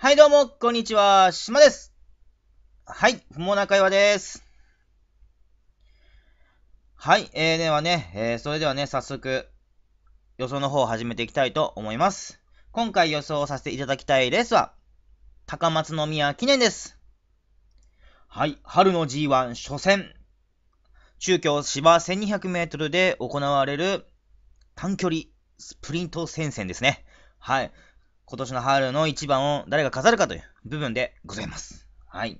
はい、どうも、こんにちは、しまです。はい、もなかいわです。はい、えー、ではね、えー、それではね、早速、予想の方を始めていきたいと思います。今回予想させていただきたいレースは、高松宮記念です。はい、春の G1 初戦。中京芝 1200m で行われる短距離スプリント戦線ですね。はい。今年の春の一番を誰が飾るかという部分でございます。はい。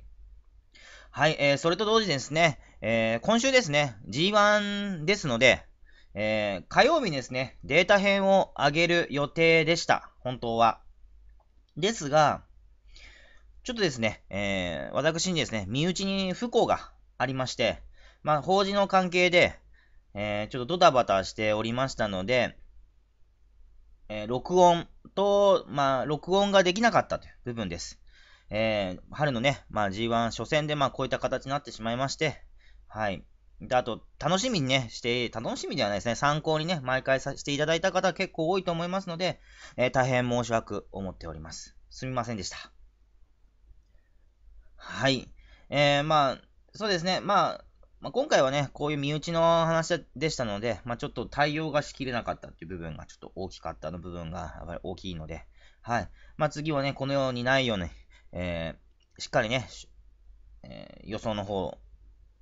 はい、えー、それと同時ですね、えー、今週ですね、G1 ですので、えー、火曜日にですね、データ編を上げる予定でした。本当は。ですが、ちょっとですね、えー、私にですね、身内に不幸がありまして、まあ、法事の関係で、えー、ちょっとドタバタしておりましたので、えー、録音と、まあ、録音ができなかったという部分です。えー、春のね、まあ、G1 初戦で、まあ、こういった形になってしまいまして、はい。で、あと、楽しみにね、して、楽しみではないですね、参考にね、毎回させていただいた方結構多いと思いますので、えー、大変申し訳思っております。すみませんでした。はい。えー、まあ、そうですね、まあ、まあ、今回はね、こういう身内の話でしたので、まあ、ちょっと対応がしきれなかったっていう部分が、ちょっと大きかったの部分が、やっぱり大きいので、はい。まあ、次はね、このようにないように、えー、しっかりね、えー、予想の方を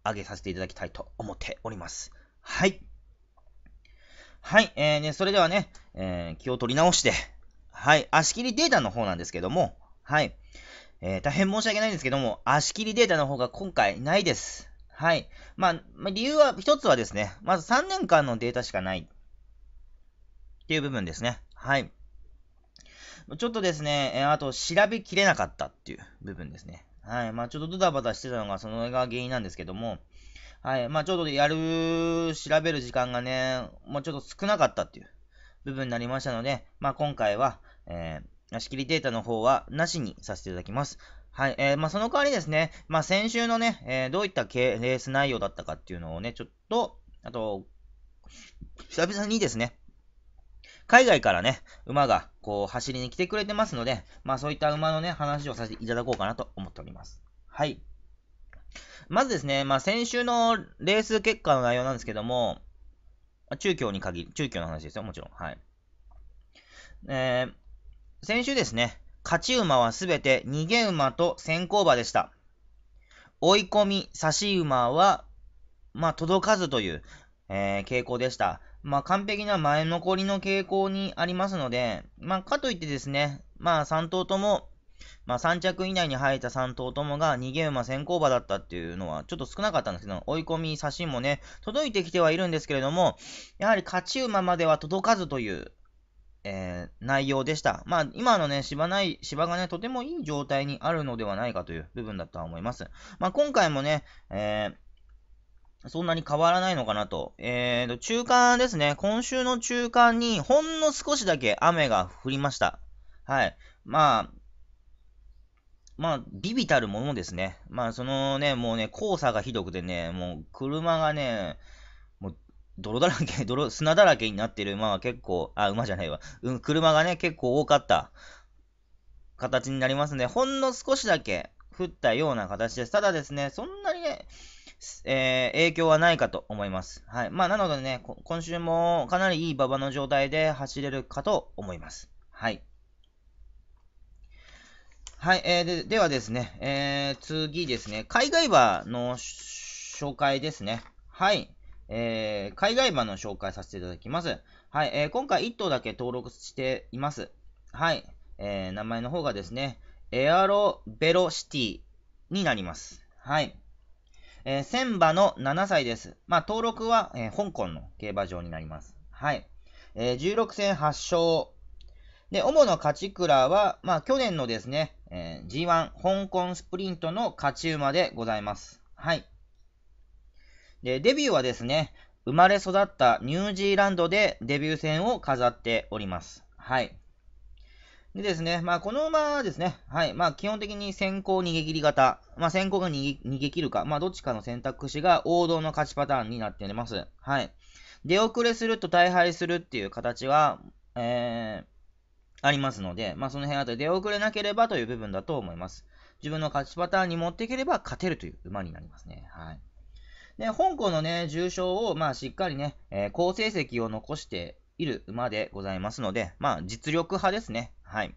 上げさせていただきたいと思っております。はい。はい。えー、ね、それではね、えー、気を取り直して、はい。足切りデータの方なんですけども、はい。えー、大変申し訳ないんですけども、足切りデータの方が今回ないです。はい。まあ、理由は、一つはですね、まず3年間のデータしかない。っていう部分ですね。はい。ちょっとですね、あと、調べきれなかったっていう部分ですね。はい。まあ、ちょっとドタバタしてたのが、そのが原因なんですけども、はい。まあ、ちょっとやる、調べる時間がね、もうちょっと少なかったっていう部分になりましたので、まあ、今回は、えー、仕切りデータの方はなしにさせていただきます。はい。えー、まあ、その代わりですね、まあ、先週のね、えー、どういったレース内容だったかっていうのをね、ちょっと、あと、久々にですね、海外からね、馬がこう走りに来てくれてますので、まあそういった馬のね、話をさせていただこうかなと思っております。はい。まずですね、まあ先週のレース結果の内容なんですけども、中京に限り、中京の話ですよ、もちろん。はい。えー、先週ですね、勝ち馬はすべて逃げ馬と先行馬でした。追い込み、差し馬は、まあ、届かずという、えー、傾向でした。まあ、完璧な前残りの傾向にありますので、まあ、かといってですね、まあ、3頭とも、まあ、3着以内に入った3頭ともが逃げ馬先行馬だったっていうのはちょっと少なかったんですけど、追い込み、差しもね、届いてきてはいるんですけれども、やはり勝ち馬までは届かずという、えー、内容でした。まあ、今のね、芝ない、芝がね、とてもいい状態にあるのではないかという部分だとは思います。まあ、今回もね、えー、そんなに変わらないのかなと。えーと、中間ですね。今週の中間にほんの少しだけ雨が降りました。はい。まあ、まあ、ビビたるものですね。まあ、そのね、もうね、黄砂がひどくてね、もう車がね、泥だらけ、泥、砂だらけになってる馬は結構、あ、馬じゃないわ。うん、車がね、結構多かった形になりますので、ほんの少しだけ降ったような形です。ただですね、そんなにね、えー、影響はないかと思います。はい。まあ、なのでね、今週もかなりいい馬場の状態で走れるかと思います。はい。はい、えー、でではですね、えー、次ですね、海外馬の紹介ですね。はい。えー、海外版の紹介させていただきます。はい、えー、今回1頭だけ登録しています。はい、えー、名前の方がですね、エアロベロシティになります。はい。えー、千馬の7歳です。まあ、登録は、えー、香港の競馬場になります。はい。えー、16戦8勝。で、主の勝ち倉は、まあ、去年のですね、えー、G1 香港スプリントの勝ち馬でございます。はい。で、デビューはですね、生まれ育ったニュージーランドでデビュー戦を飾っております。はい。でですね、まあ、この馬はですね、はい、まあ、基本的に先行逃げ切り型、まあ、先行が逃げ切るか、まあ、どっちかの選択肢が王道の勝ちパターンになっております。はい。出遅れすると大敗するっていう形は、えー、ありますので、まあ、その辺あたり出遅れなければという部分だと思います。自分の勝ちパターンに持っていければ勝てるという馬になりますね。はい。で、香港のね、重症を、まあ、しっかりね、えー、好成績を残している馬でございますので、まあ、実力派ですね。はい。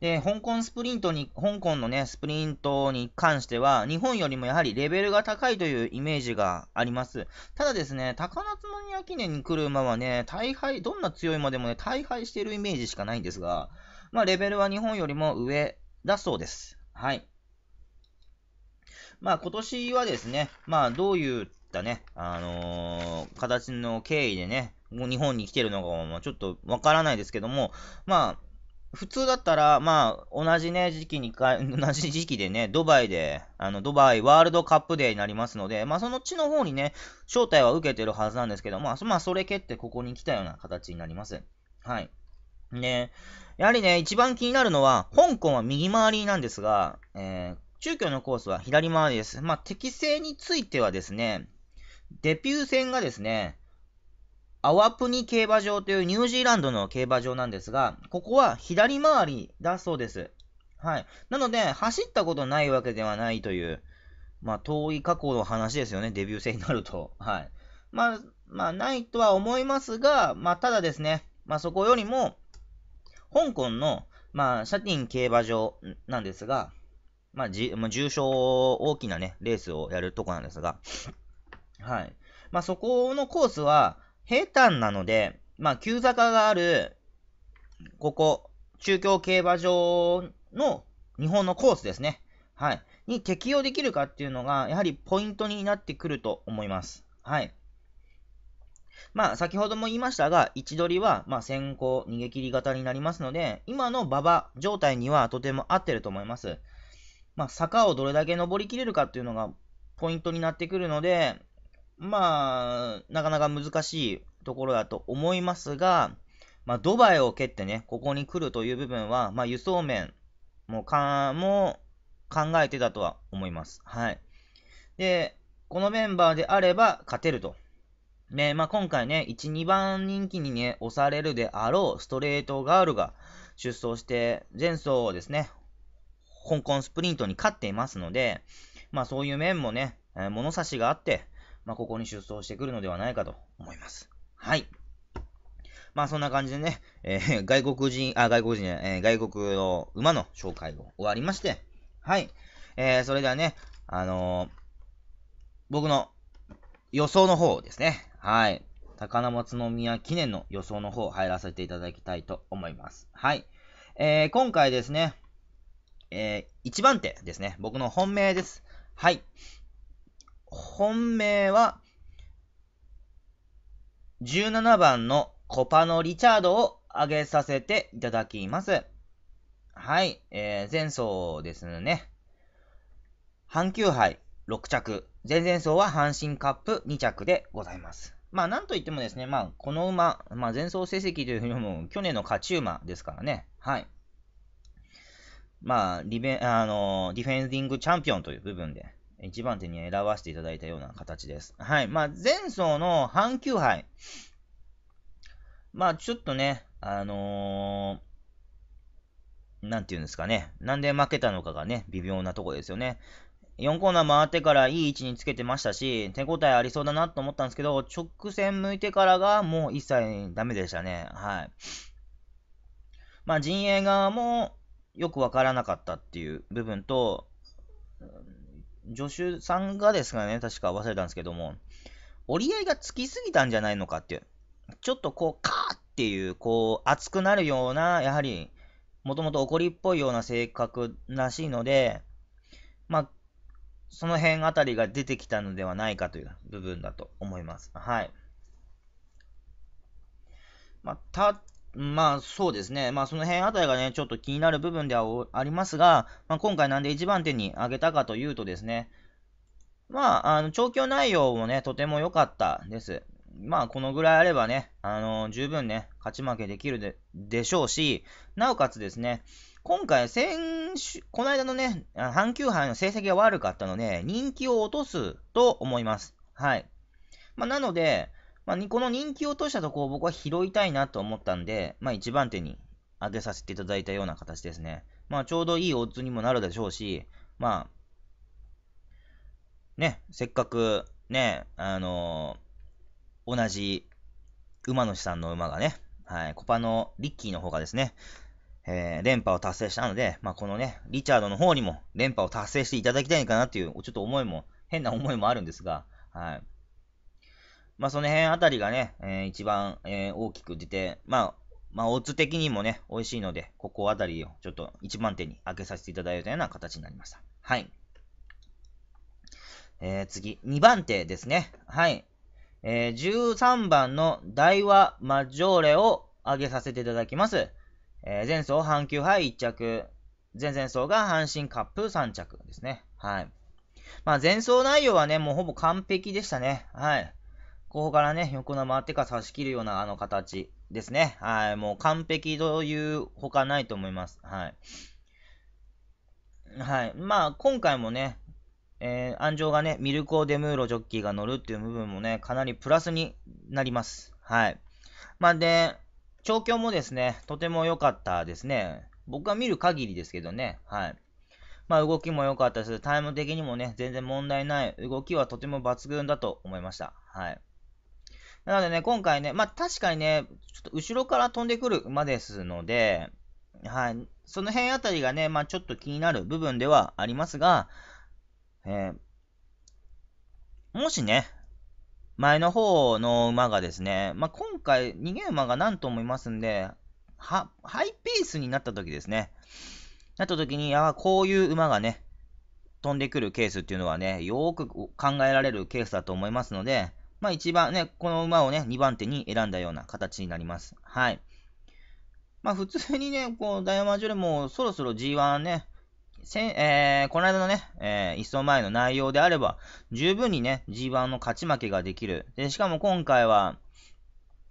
で、香港スプリントに、香港のね、スプリントに関しては、日本よりもやはりレベルが高いというイメージがあります。ただですね、高松の宮記念に来る馬はね、大敗、どんな強い馬でもね、大敗しているイメージしかないんですが、まあ、レベルは日本よりも上だそうです。はい。まあ、今年はですね、まあ、どういったね、あのー、形の経緯でね、日本に来てるのかもちょっとわからないですけども、まあ、普通だったら、まあ、同じね、時期にか、同じ時期でね、ドバイで、あの、ドバイワールドカップデーになりますので、まあ、その地の方にね、招待は受けてるはずなんですけど、まあ、そまあ、それ蹴ってここに来たような形になります。はい。ね、やはりね、一番気になるのは、香港は右回りなんですが、えー、中距離のコースは左回りです。まあ、適正についてはですね、デピュー戦がですね、アワプニ競馬場というニュージーランドの競馬場なんですが、ここは左回りだそうです。はい。なので、走ったことないわけではないという、まあ、遠い過去の話ですよね、デビュー戦になると。はい。まあ、まあ、ないとは思いますが、まあ、ただですね、まあ、そこよりも、香港の、まあ、シャティン競馬場なんですが、まあ、じ、ま重症大きなね、レースをやるとこなんですが、はい。まあ、そこのコースは平坦なので、まあ、急坂がある、ここ、中京競馬場の日本のコースですね。はい。に適用できるかっていうのが、やはりポイントになってくると思います。はい。まあ、先ほども言いましたが、位置取りは、ま先行逃げ切り型になりますので、今の馬場状態にはとても合ってると思います。まあ、坂をどれだけ登りきれるかっていうのがポイントになってくるので、まあ、なかなか難しいところだと思いますが、まあ、ドバイを蹴ってね、ここに来るという部分は、まあ、輸送面もかも考えてたとは思います。はい。で、このメンバーであれば勝てると。ね、まあ、今回ね、1、2番人気にね、押されるであろうストレートガールが出走して、前走ですね、香港スプリントに勝っていますので、まあそういう面もね、え物差しがあって、まあここに出走してくるのではないかと思います。はい。まあそんな感じでね、えー、外国人、あ、外国人、えー、外国の馬の紹介を終わりまして、はい。えー、それではね、あの僕の予想の方ですね。はい。高松宮記念の予想の方入らせていただきたいと思います。はい。えー、今回ですね、えー、1番手ですね。僕の本命です。はい。本命は、17番のコパのリチャードを上げさせていただきます。はい。えー、前走ですね。阪急杯6着。前々走は阪神カップ2着でございます。まあ、なんといってもですね、まあ、この馬、まあ、前走成績というよりも、去年の勝ち馬ですからね。はい。まあ、リベ、あの、ディフェンディングチャンピオンという部分で、1番手に選ばせていただいたような形です。はい。まあ、前走の阪急杯。まあ、ちょっとね、あのー、なんていうんですかね。なんで負けたのかがね、微妙なとこですよね。4コーナー回ってからいい位置につけてましたし、手応えありそうだなと思ったんですけど、直線向いてからがもう一切ダメでしたね。はい。まあ、陣営側も、よくわからなかったっていう部分と、助手さんがですかね、確か忘れたんですけども、折り合いがつきすぎたんじゃないのかっていう、ちょっとこう、カーっていう、こう、熱くなるような、やはり、もともと怒りっぽいような性格らしいので、まあ、その辺あたりが出てきたのではないかという部分だと思います。はい。まあ、たまあそうですね、まあ、その辺あたりがね、ちょっと気になる部分ではありますが、まあ、今回なんで1番手に挙げたかというとですね、まあ、あの調教内容もね、とても良かったです。まあ、このぐらいあればね、あのー、十分ね、勝ち負けできるででしょうし、なおかつですね、今回、先週、この間のね、阪急杯の成績が悪かったので、人気を落とすと思います。はい。まあ、なので、まあ、この人気を落としたとこを僕は拾いたいなと思ったんで、まあ、1番手に上げさせていただいたような形ですね。まあ、ちょうどいいオッズにもなるでしょうし、まあ、ね、せっかくね、あのー、同じ馬主さんの馬がね、はい、コパのリッキーの方がですね、えー、連覇を達成したので、まあ、このね、リチャードの方にも連覇を達成していただきたいかなっていう、ちょっと思いも、変な思いもあるんですが、はい。まあ、その辺あたりがね、えー、一番、えー、大きく出て、まあ、まあ、オーツ的にもね、美味しいので、ここあたりをちょっと一番手に開けさせていただいたような形になりました。はい。えー、次、2番手ですね。はい。えー、13番の大和マジョーレを上げさせていただきます。えー、前走阪急杯1着、前々走が阪神カップ3着ですね。はい。まあ、前走内容はね、もうほぼ完璧でしたね。はい。ここからね、横の回ってから差し切るようなあの形ですね。はい、もう完璧というほかないと思います。はい。はい。まあ、今回もね、えー、安城がね、ミルコ・デムーロジョッキーが乗るっていう部分もね、かなりプラスになります。はい。まあ、で、調教もですね、とても良かったですね。僕が見る限りですけどね、はい。まあ、動きも良かったです。タイム的にもね、全然問題ない動きはとても抜群だと思いました。はい。なのでね、今回ね、まあ確かにね、ちょっと後ろから飛んでくる馬ですので、はい、その辺あたりがね、まあちょっと気になる部分ではありますが、えー、もしね、前の方の馬がですね、まあ今回逃げ馬が何と思いますんで、は、ハイペースになった時ですね。なった時に、ああ、こういう馬がね、飛んでくるケースっていうのはね、よーく考えられるケースだと思いますので、まあ一番ね、この馬をね、2番手に選んだような形になります。はい。まあ普通にね、こう、ダイヤマジョレもそろそろ G1 ね、えー、この間のね、えー、一走前の内容であれば、十分にね、G1 の勝ち負けができる。で、しかも今回は、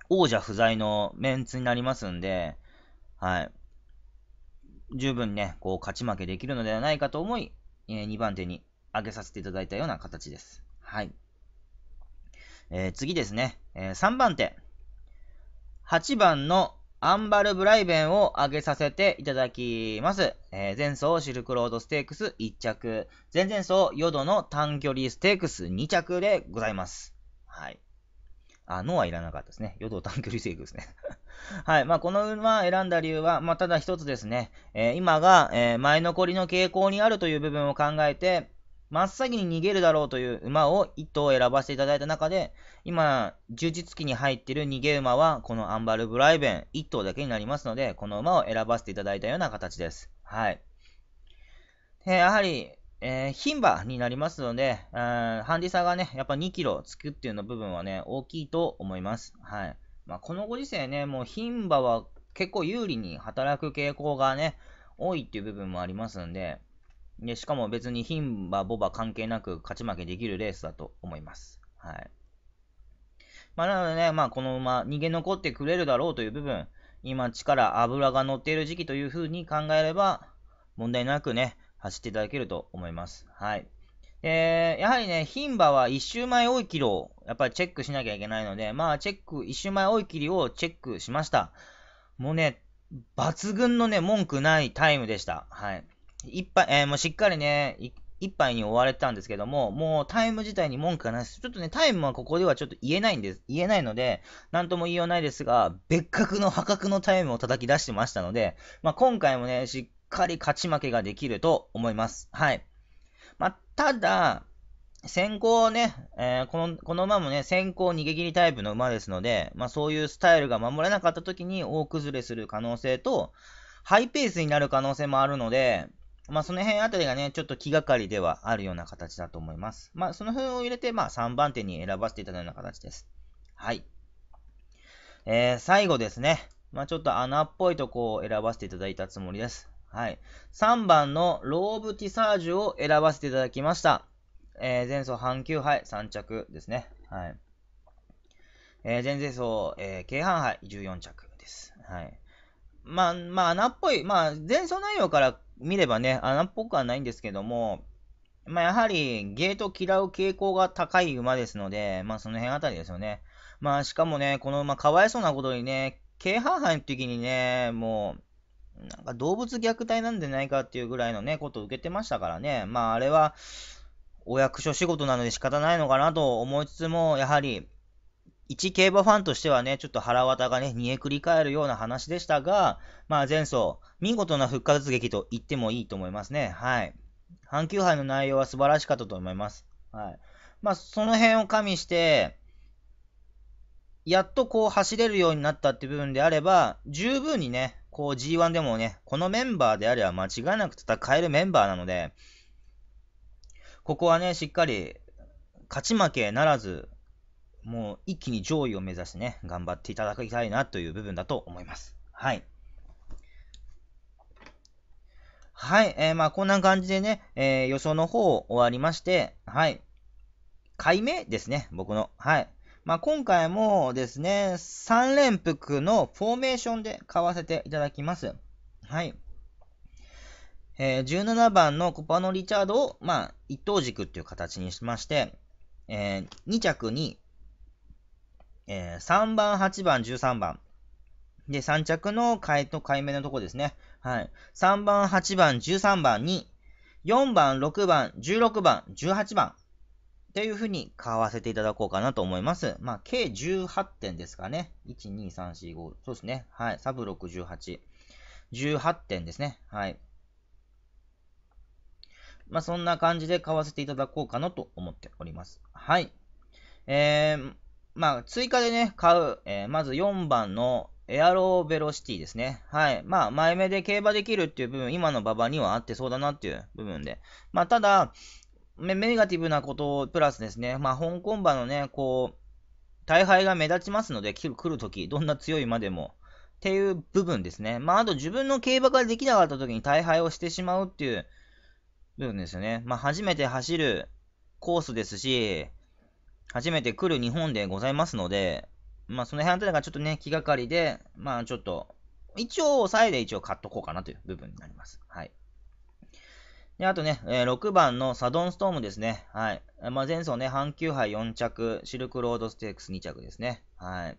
王者不在のメンツになりますんで、はい。十分ね、こう、勝ち負けできるのではないかと思い、えー、2番手に上げさせていただいたような形です。はい。えー、次ですね、えー、3番手。8番のアンバル・ブライベンを上げさせていただきます。えー、前走シルクロードステークス1着、前々走ヨドの短距離ステークス2着でございます。はい。あ、のはいらなかったですね。ヨド短距離ステークですね。はい。まあ、この馬選んだ理由は、まあ、ただ一つですね。えー、今が、えー、前残りの傾向にあるという部分を考えて、真っ先に逃げるだろうという馬を1頭選ばせていただいた中で、今、充実期に入っている逃げ馬は、このアンバルブライベン1頭だけになりますので、この馬を選ばせていただいたような形です。はい。でやはり、え牝、馬になりますので、うん、ハンディ差がね、やっぱ2 k g つくっていうの部分はね、大きいと思います。はい。まあ、このご時世ね、もう牝馬は結構有利に働く傾向がね、多いっていう部分もありますんで、でしかも別に牝馬、ボバ関係なく勝ち負けできるレースだと思います。はい。まあ、なのでね、まあ、このまま逃げ残ってくれるだろうという部分、今、力、油が乗っている時期というふうに考えれば、問題なくね、走っていただけると思います。はい。えー、やはりね、牝馬は1周前追い切りをやっぱりチェックしなきゃいけないので、まあチェック、1周前追い切りをチェックしました。もうね、抜群のね、文句ないタイムでした。はい。一杯、えー、もうしっかりね、一杯に追われてたんですけども、もうタイム自体に文句がないです。ちょっとね、タイムはここではちょっと言えないんです。言えないので、なんとも言いようないですが、別格の破格のタイムを叩き出してましたので、まあ、今回もね、しっかり勝ち負けができると思います。はい。まあ、ただ、先行ね、えー、この、この馬もね、先行逃げ切りタイプの馬ですので、まあそういうスタイルが守れなかった時に大崩れする可能性と、ハイペースになる可能性もあるので、まあ、その辺あたりがね、ちょっと気がかりではあるような形だと思います。まあ、その辺を入れて、まあ、3番手に選ばせていただくような形です。はい。えー、最後ですね。まあ、ちょっと穴っぽいとこを選ばせていただいたつもりです。はい。3番のローブティサージュを選ばせていただきました。えー、前走半球杯3着ですね。はい。えー、前々走、えー、軽半杯14着です。はい。まあ、まあ、穴っぽい。まあ、前走内容から見ればね、穴っぽくはないんですけども、まあ、やはりゲート嫌う傾向が高い馬ですので、まあ、その辺あたりですよね。まあ、しかもね、この馬、かわいそうなことにね、軽犯犯の時にね、もう、なんか動物虐待なんじゃないかっていうぐらいのね、ことを受けてましたからね、まあ、あれは、お役所仕事なので仕方ないのかなと思いつつも、やはり、一競馬ファンとしてはね、ちょっと腹渡がね、煮えくり返るような話でしたが、まあ前走、見事な復活劇と言ってもいいと思いますね。はい。阪急杯の内容は素晴らしかったと思います。はい。まあその辺を加味して、やっとこう走れるようになったって部分であれば、十分にね、こう G1 でもね、このメンバーであれば間違いなく戦えるメンバーなので、ここはね、しっかり勝ち負けならず、もう一気に上位を目指してね、頑張っていただきたいなという部分だと思います。はい。はい、えー、まあこんな感じでね、えー、予想の方を終わりまして、はい。解明ですね、僕の。はい。まあ、今回もですね、3連複のフォーメーションで買わせていただきます。はい。えー、17番のコパノ・リチャードを、まあ、一等軸っていう形にしまして、えー、2着にえー、3番、8番、13番。で、3着の買いと買い目のとこですね。はい。3番、8番、13番に、4番、6番、16番、18番。というふうに買わせていただこうかなと思います。まあ、計18点ですかね。1、2、3、4、5。そうですね。はい。サブ6、18。18点ですね。はい。まあ、そんな感じで買わせていただこうかなと思っております。はい。えー、まあ、追加でね、買う、えー、まず4番のエアロベロシティですね。はい。まあ、前目で競馬できるっていう部分、今の馬場には合ってそうだなっていう部分で。まあ、ただ、ネガティブなことをプラスですね、まあ、香港馬のね、こう、大敗が目立ちますので、来るとき、どんな強い馬でも。っていう部分ですね。まあ、あと自分の競馬ができなかった時に大敗をしてしまうっていう部分ですよね。まあ、初めて走るコースですし、初めて来る日本でございますので、まあ、その辺あたりがちょっとね、気がかりで、まあ、ちょっと、一応、抑えで一応買っとこうかなという部分になります。はい。で、あとね、えー、6番のサドンストームですね。はい。まあ、前走ね、阪急杯4着、シルクロードステークス2着ですね。はい。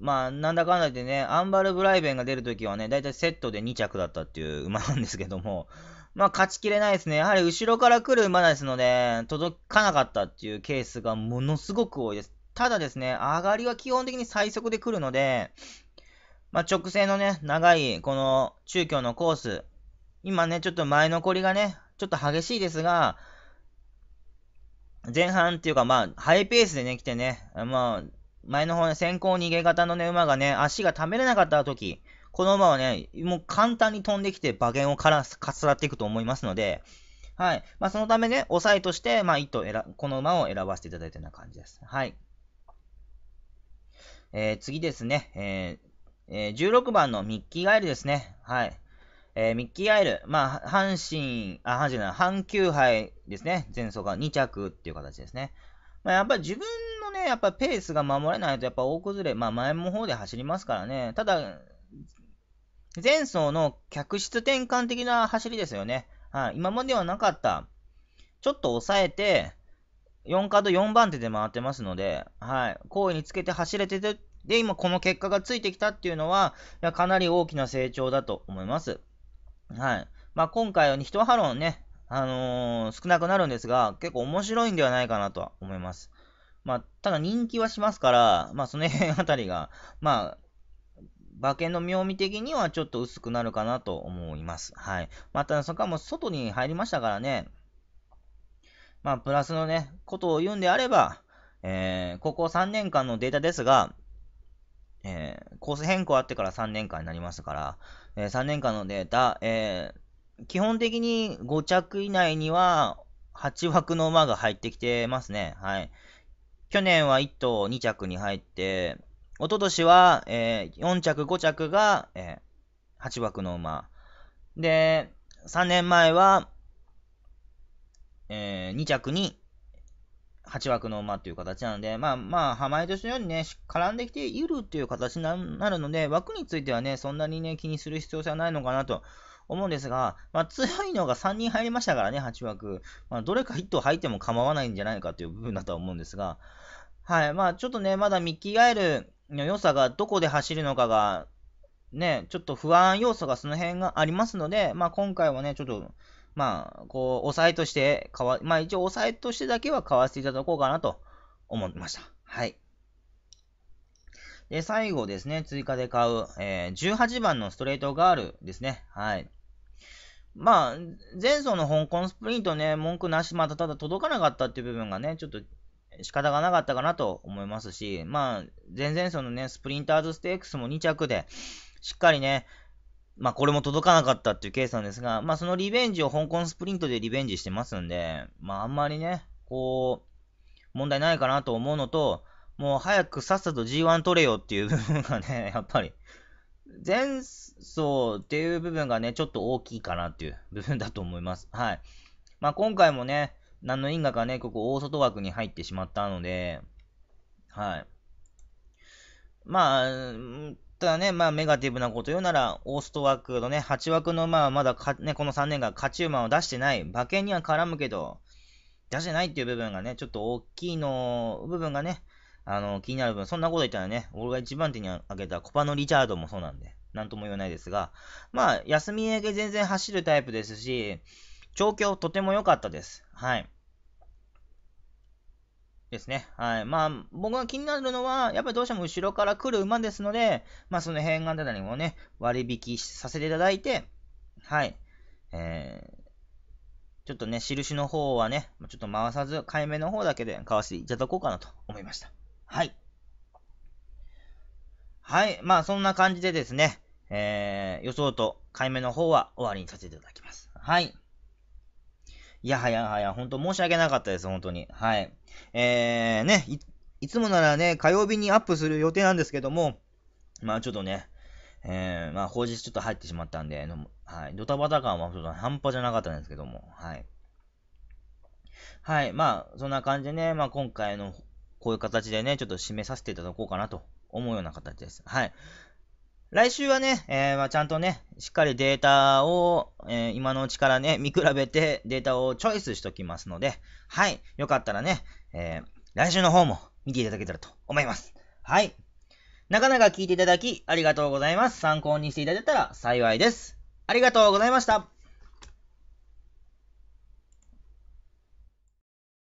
まあ、なんだかんだでね、アンバル・ブライベンが出るときはね、だいたいセットで2着だったっていう馬なんですけども、まあ、勝ちきれないですね。やはり後ろから来る馬ですので、届かなかったっていうケースがものすごく多いです。ただですね、上がりは基本的に最速で来るので、まあ、直線のね、長い、この中京のコース、今ね、ちょっと前残りがね、ちょっと激しいですが、前半っていうか、まあ、ハイペースでね、来てね、まあ、前の方ね、先行逃げ方のね、馬がね、足が溜めれなかった時、この馬はね、もう簡単に飛んできて馬券をからかつらっていくと思いますので、はい。まあ、そのためね、抑えとして、まあ、糸選、この馬を選ばせていただいたような感じです。はい。えー、次ですね、えー、えー、16番のミッキーガイルですね。はい。えー、ミッキーアイル、まあ、阪神、あ、阪神じゃない、阪急杯ですね。前走が2着っていう形ですね。まあ、やっぱり自分のね、やっぱペースが守れないと、やっぱ大崩れ、まあ、前の方で走りますからね。ただ、前走の客室転換的な走りですよね。はい、今まではなかった、ちょっと抑えて、4カード4番手で回ってますので、はい、好位につけて走れてて、で、今この結果がついてきたっていうのは、いやかなり大きな成長だと思います。はい。まあ、今回は人ハロンね、あのー、少なくなるんですが、結構面白いんではないかなとは思います。まあ、ただ人気はしますから、まあ、その辺あたりが、まあ、馬券の妙味的にはちょっと薄くなるかなと思います。はい。まあ、ただそこはもう外に入りましたからね。まあ、プラスのね、ことを言うんであれば、えー、ここ3年間のデータですが、えー、コース変更あってから3年間になりますから、えー、3年間のデータ、えー、基本的に5着以内には8枠の馬が入ってきてますね。はい。去年は1頭2着に入って、一昨年は、えー、4着、5着が、えー、8枠の馬。で、3年前は、えー、2着に8枠の馬っていう形なので、まあまあ、浜江年のようにね、絡んできているっていう形になるので、枠についてはね、そんなにね、気にする必要性はないのかなと思うんですが、まあ、強いのが3人入りましたからね、8枠。まあ、どれか1頭入っても構わないんじゃないかという部分だとは思うんですが、はい、まあ、ちょっとね、まだ見着替えるの良さがどこで走るのかが、ね、ちょっと不安要素がその辺がありますので、まあ、今回はね、ちょっと、まあ、こう、押さえとしてかわ、まあ、一応押さえとしてだけは買わせていただこうかなと思いました。はい。で、最後ですね、追加で買う、えー、18番のストレートガールですね。はい。まあ、前走の香港スプリントね、文句なし、またただ届かなかったっていう部分がね、ちょっと仕方がなかったかなと思いますし、まあ、全然そのね、スプリンターズステークスも2着で、しっかりね、まあこれも届かなかったっていうケースなんですが、まあそのリベンジを香港スプリントでリベンジしてますんで、まああんまりね、こう、問題ないかなと思うのと、もう早くさっさと G1 取れよっていう部分がね、やっぱり、前走っていう部分がね、ちょっと大きいかなっていう部分だと思います。はい。まあ今回もね、何の因果かね、ここ大外枠に入ってしまったので、はい。まあ、ただね、まあ、ネガティブなこと言うなら、オースト枠のね、8枠の、まあ、まだか、ね、この3年間、勝ち馬を出してない、馬券には絡むけど、出してないっていう部分がね、ちょっと大きいの、部分がね、あの、気になる部分、そんなこと言ったらね、俺が一番手に挙げたコパのリチャードもそうなんで、なんとも言わないですが、まあ、休み明け全然走るタイプですし、状況とても良かったです。はい。ですね。はい。まあ、僕が気になるのは、やっぱりどうしても後ろから来る馬ですので、まあ、その辺がなにもね、割引させていただいて、はい。えー、ちょっとね、印の方はね、ちょっと回さず、買い目の方だけで買わせていただこうかなと思いました。はい。はい。まあ、そんな感じでですね、えー、予想と買い目の方は終わりにさせていただきます。はい。いやはやはや、本当申し訳なかったです、本当に。はい。えー、ね、い、いつもならね、火曜日にアップする予定なんですけども、まあちょっとね、えー、まあ法日ちょっと入ってしまったんで、はい、ドタバタ感はちょっと半端じゃなかったんですけども、はい。はい、まあそんな感じでね、まあ今回のこういう形でね、ちょっと締めさせていただこうかなと思うような形です。はい。来週はね、えー、まあ、ちゃんとね、しっかりデータを、えー、今のうちからね、見比べてデータをチョイスしときますので、はい、よかったらね、えー、来週の方も見ていただけたらと思います。はい。なかなか聞いていただきありがとうございます。参考にしていただけたら幸いです。ありがとうございました。